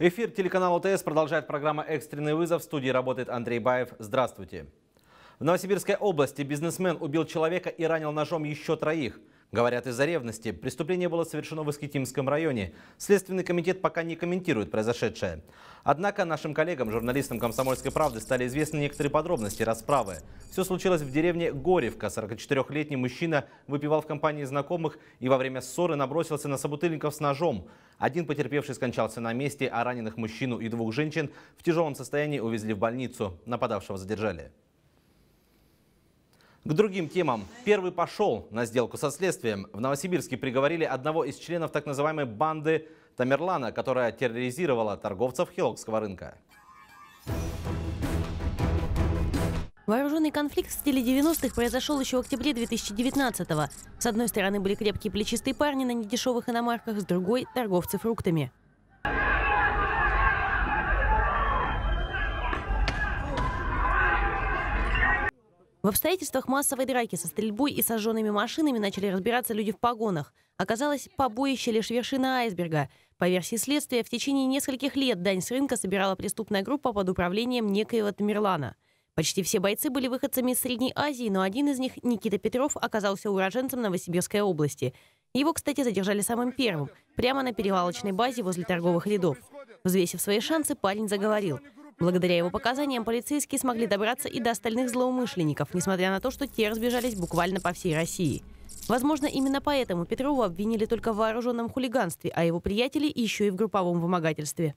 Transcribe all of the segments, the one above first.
Эфир телеканала ОТС продолжает программа «Экстренный вызов». В студии работает Андрей Баев. Здравствуйте. В Новосибирской области бизнесмен убил человека и ранил ножом еще троих. Говорят, из-за ревности. Преступление было совершено в Искитимском районе. Следственный комитет пока не комментирует произошедшее. Однако нашим коллегам, журналистам «Комсомольской правды» стали известны некоторые подробности расправы. Все случилось в деревне Горевка. 44-летний мужчина выпивал в компании знакомых и во время ссоры набросился на собутыльников с ножом. Один потерпевший скончался на месте, а раненых мужчину и двух женщин в тяжелом состоянии увезли в больницу. Нападавшего задержали. К другим темам. Первый пошел на сделку со следствием. В Новосибирске приговорили одного из членов так называемой банды Тамерлана, которая терроризировала торговцев Хилокского рынка. Вооруженный конфликт в стиле 90-х произошел еще в октябре 2019-го. С одной стороны были крепкие плечистые парни на недешевых иномарках, с другой – торговцы фруктами. В обстоятельствах массовой драки со стрельбой и сожженными машинами начали разбираться люди в погонах. Оказалось, побоище лишь вершина айсберга. По версии следствия, в течение нескольких лет дань с рынка собирала преступная группа под управлением некоего Тамерлана. Почти все бойцы были выходцами из Средней Азии, но один из них, Никита Петров, оказался уроженцем Новосибирской области. Его, кстати, задержали самым первым, прямо на перевалочной базе возле торговых рядов. Взвесив свои шансы, парень заговорил – Благодаря его показаниям полицейские смогли добраться и до остальных злоумышленников, несмотря на то, что те разбежались буквально по всей России. Возможно, именно поэтому Петрова обвинили только в вооруженном хулиганстве, а его приятелей еще и в групповом вымогательстве.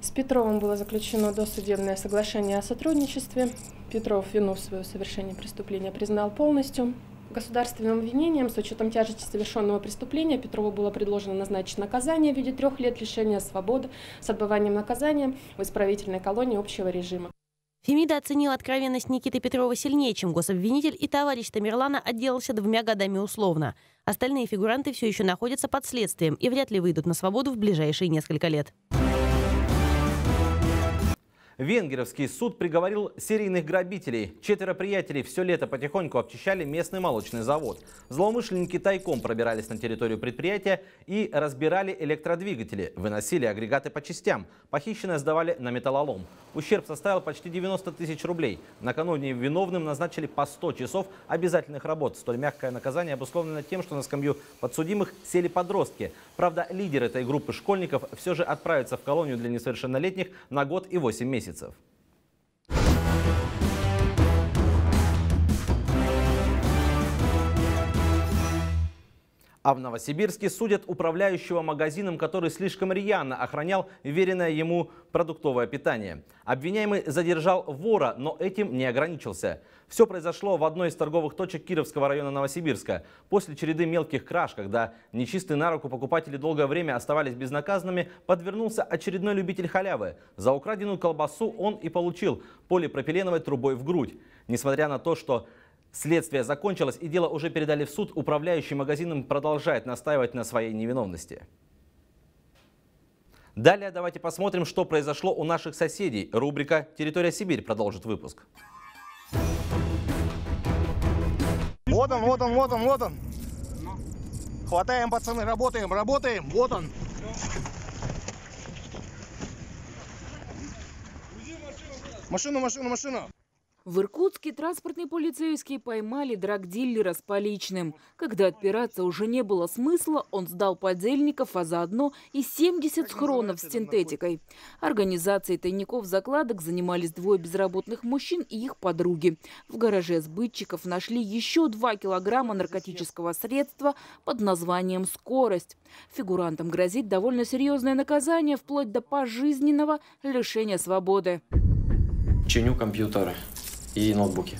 С Петровым было заключено досудебное соглашение о сотрудничестве. Петров вину в свое совершение преступления признал полностью государственным обвинением с учетом тяжести совершенного преступления Петрову было предложено назначить наказание в виде трех лет лишения свободы с отбыванием наказания в исправительной колонии общего режима. Фемида оценила откровенность Никиты Петрова сильнее, чем гособвинитель, и товарищ Тамерлана отделался двумя годами условно. Остальные фигуранты все еще находятся под следствием и вряд ли выйдут на свободу в ближайшие несколько лет. Венгеровский суд приговорил серийных грабителей. Четверо приятелей все лето потихоньку обчищали местный молочный завод. Злоумышленники тайком пробирались на территорию предприятия и разбирали электродвигатели, выносили агрегаты по частям. Похищенное сдавали на металлолом. Ущерб составил почти 90 тысяч рублей. Накануне виновным назначили по 100 часов обязательных работ. Столь мягкое наказание обусловлено тем, что на скамью подсудимых сели подростки. Правда, лидер этой группы школьников все же отправится в колонию для несовершеннолетних на год и 8 месяцев месяцев – А в Новосибирске судят управляющего магазином, который слишком рьяно охранял веренное ему продуктовое питание. Обвиняемый задержал вора, но этим не ограничился. Все произошло в одной из торговых точек Кировского района Новосибирска. После череды мелких краж, когда нечистые на руку покупатели долгое время оставались безнаказанными, подвернулся очередной любитель халявы. За украденную колбасу он и получил полипропиленовой трубой в грудь. Несмотря на то, что Следствие закончилось, и дело уже передали в суд. Управляющий магазином продолжает настаивать на своей невиновности. Далее давайте посмотрим, что произошло у наших соседей. Рубрика «Территория Сибирь» продолжит выпуск. Вот он, вот он, вот он, вот он. Хватаем, пацаны, работаем, работаем. Вот он. Машину, машину, машину. В Иркутске транспортные полицейские поймали драгдиллера с поличным. Когда отпираться уже не было смысла, он сдал подельников, а заодно и 70 схронов с синтетикой. Организацией тайников закладок занимались двое безработных мужчин и их подруги. В гараже сбытчиков нашли еще 2 килограмма наркотического средства под названием «Скорость». Фигурантам грозит довольно серьезное наказание, вплоть до пожизненного лишения свободы. Чиню компьютеры и ноутбуки.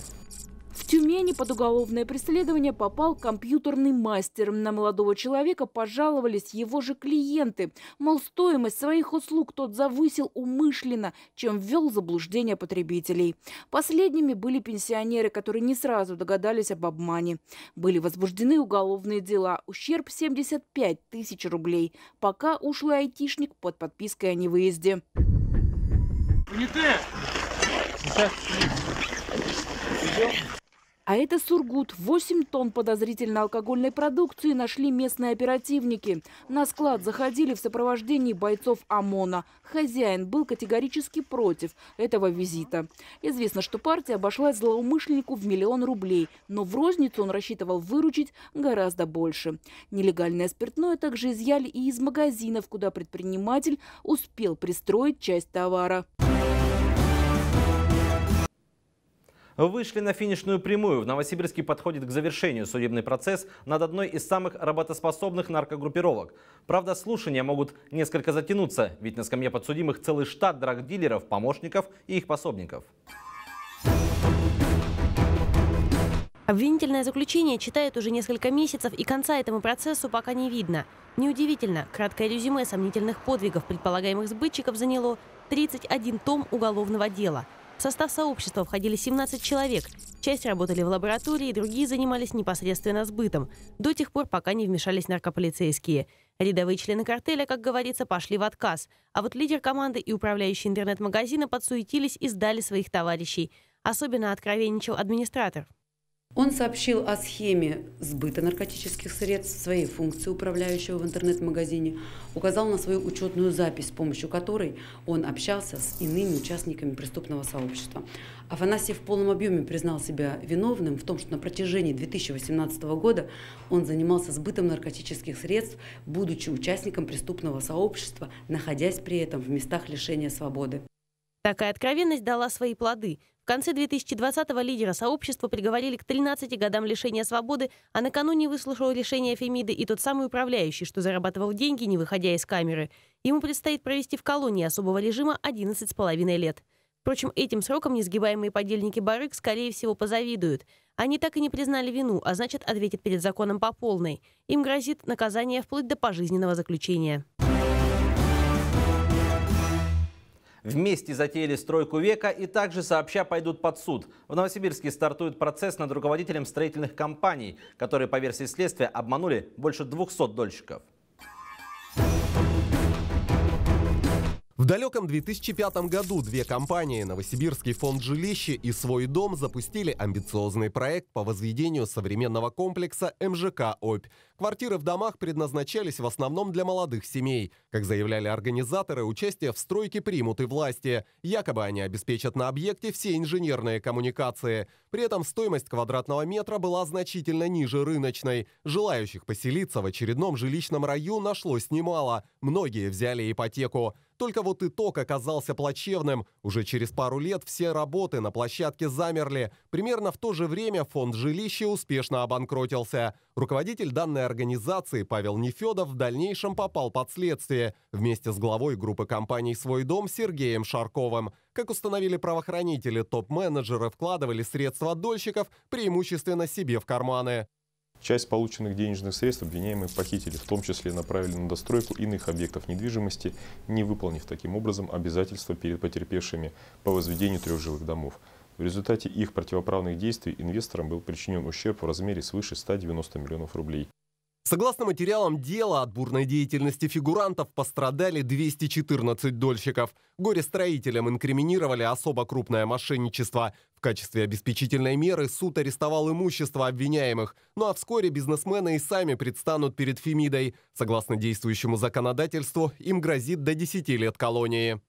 В Тюмени под уголовное преследование попал компьютерный мастер. На молодого человека пожаловались его же клиенты. Мол, стоимость своих услуг тот завысил умышленно, чем ввел заблуждение потребителей. Последними были пенсионеры, которые не сразу догадались об обмане. Были возбуждены уголовные дела. Ущерб 75 тысяч рублей. Пока ушлый айтишник под подпиской о невыезде. Не ты! А это Сургут. 8 тонн подозрительно алкогольной продукции нашли местные оперативники. На склад заходили в сопровождении бойцов ОМОНа. Хозяин был категорически против этого визита. Известно, что партия обошлась злоумышленнику в миллион рублей, но в розницу он рассчитывал выручить гораздо больше. Нелегальное спиртное также изъяли и из магазинов, куда предприниматель успел пристроить часть товара. вышли на финишную прямую. В Новосибирске подходит к завершению судебный процесс над одной из самых работоспособных наркогруппировок. Правда, слушания могут несколько затянуться, ведь на скамье подсудимых целый штат драгдилеров, помощников и их пособников. Обвинительное заключение читает уже несколько месяцев, и конца этому процессу пока не видно. Неудивительно, краткое резюме сомнительных подвигов предполагаемых сбытчиков заняло 31 том уголовного дела – в состав сообщества входили 17 человек. Часть работали в лаборатории, другие занимались непосредственно сбытом, до тех пор, пока не вмешались наркополицейские. Рядовые члены картеля, как говорится, пошли в отказ. А вот лидер команды и управляющий интернет-магазина подсуетились и сдали своих товарищей. Особенно откровенничал администратор. Он сообщил о схеме сбыта наркотических средств, своей функции управляющего в интернет-магазине, указал на свою учетную запись, с помощью которой он общался с иными участниками преступного сообщества. Афанасьев в полном объеме признал себя виновным в том, что на протяжении 2018 года он занимался сбытом наркотических средств, будучи участником преступного сообщества, находясь при этом в местах лишения свободы. Такая откровенность дала свои плоды конце 2020-го лидера сообщества приговорили к 13 годам лишения свободы, а накануне выслушал решение Фемиды и тот самый управляющий, что зарабатывал деньги, не выходя из камеры. Ему предстоит провести в колонии особого режима 11,5 лет. Впрочем, этим сроком несгибаемые подельники Барык, скорее всего, позавидуют. Они так и не признали вину, а значит, ответят перед законом по полной. Им грозит наказание вплоть до пожизненного заключения. Вместе затеяли стройку века и также сообща пойдут под суд. В Новосибирске стартует процесс над руководителем строительных компаний, которые, по версии следствия, обманули больше 200 дольщиков. В далеком 2005 году две компании «Новосибирский фонд жилища» и «Свой дом» запустили амбициозный проект по возведению современного комплекса МЖК «Обь». Квартиры в домах предназначались в основном для молодых семей. Как заявляли организаторы, участие в стройке примут и власти. Якобы они обеспечат на объекте все инженерные коммуникации. При этом стоимость квадратного метра была значительно ниже рыночной. Желающих поселиться в очередном жилищном раю нашлось немало. Многие взяли ипотеку. Только вот итог оказался плачевным. Уже через пару лет все работы на площадке замерли. Примерно в то же время фонд жилища успешно обанкротился. Руководитель данной организации Павел Нефедов в дальнейшем попал под следствие вместе с главой группы компаний «Свой дом» Сергеем Шарковым. Как установили правоохранители, топ-менеджеры вкладывали средства дольщиков преимущественно себе в карманы. Часть полученных денежных средств обвиняемые похитили, в том числе направили на достройку иных объектов недвижимости, не выполнив таким образом обязательства перед потерпевшими по возведению трех жилых домов. В результате их противоправных действий инвесторам был причинен ущерб в размере свыше 190 миллионов рублей. Согласно материалам дела, от бурной деятельности фигурантов пострадали 214 дольщиков. Горе-строителям инкриминировали особо крупное мошенничество. В качестве обеспечительной меры суд арестовал имущество обвиняемых, ну а вскоре бизнесмены и сами предстанут перед Фемидой. Согласно действующему законодательству, им грозит до 10 лет колонии.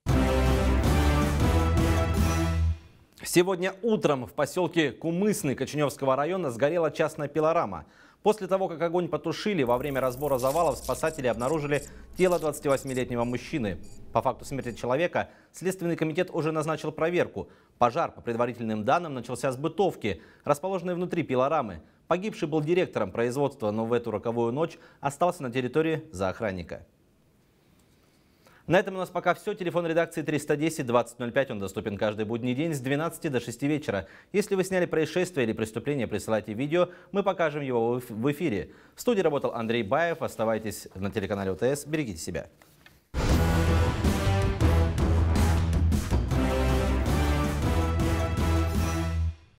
Сегодня утром в поселке Кумысный Коченевского района сгорела частная пилорама – После того, как огонь потушили, во время разбора завалов спасатели обнаружили тело 28-летнего мужчины. По факту смерти человека Следственный комитет уже назначил проверку. Пожар, по предварительным данным, начался с бытовки, расположенной внутри пилорамы. Погибший был директором производства, но в эту роковую ночь остался на территории за охранника. На этом у нас пока все. Телефон редакции 310-2005. Он доступен каждый будний день с 12 до 6 вечера. Если вы сняли происшествие или преступление, присылайте видео. Мы покажем его в эфире. В студии работал Андрей Баев. Оставайтесь на телеканале УТС. Берегите себя.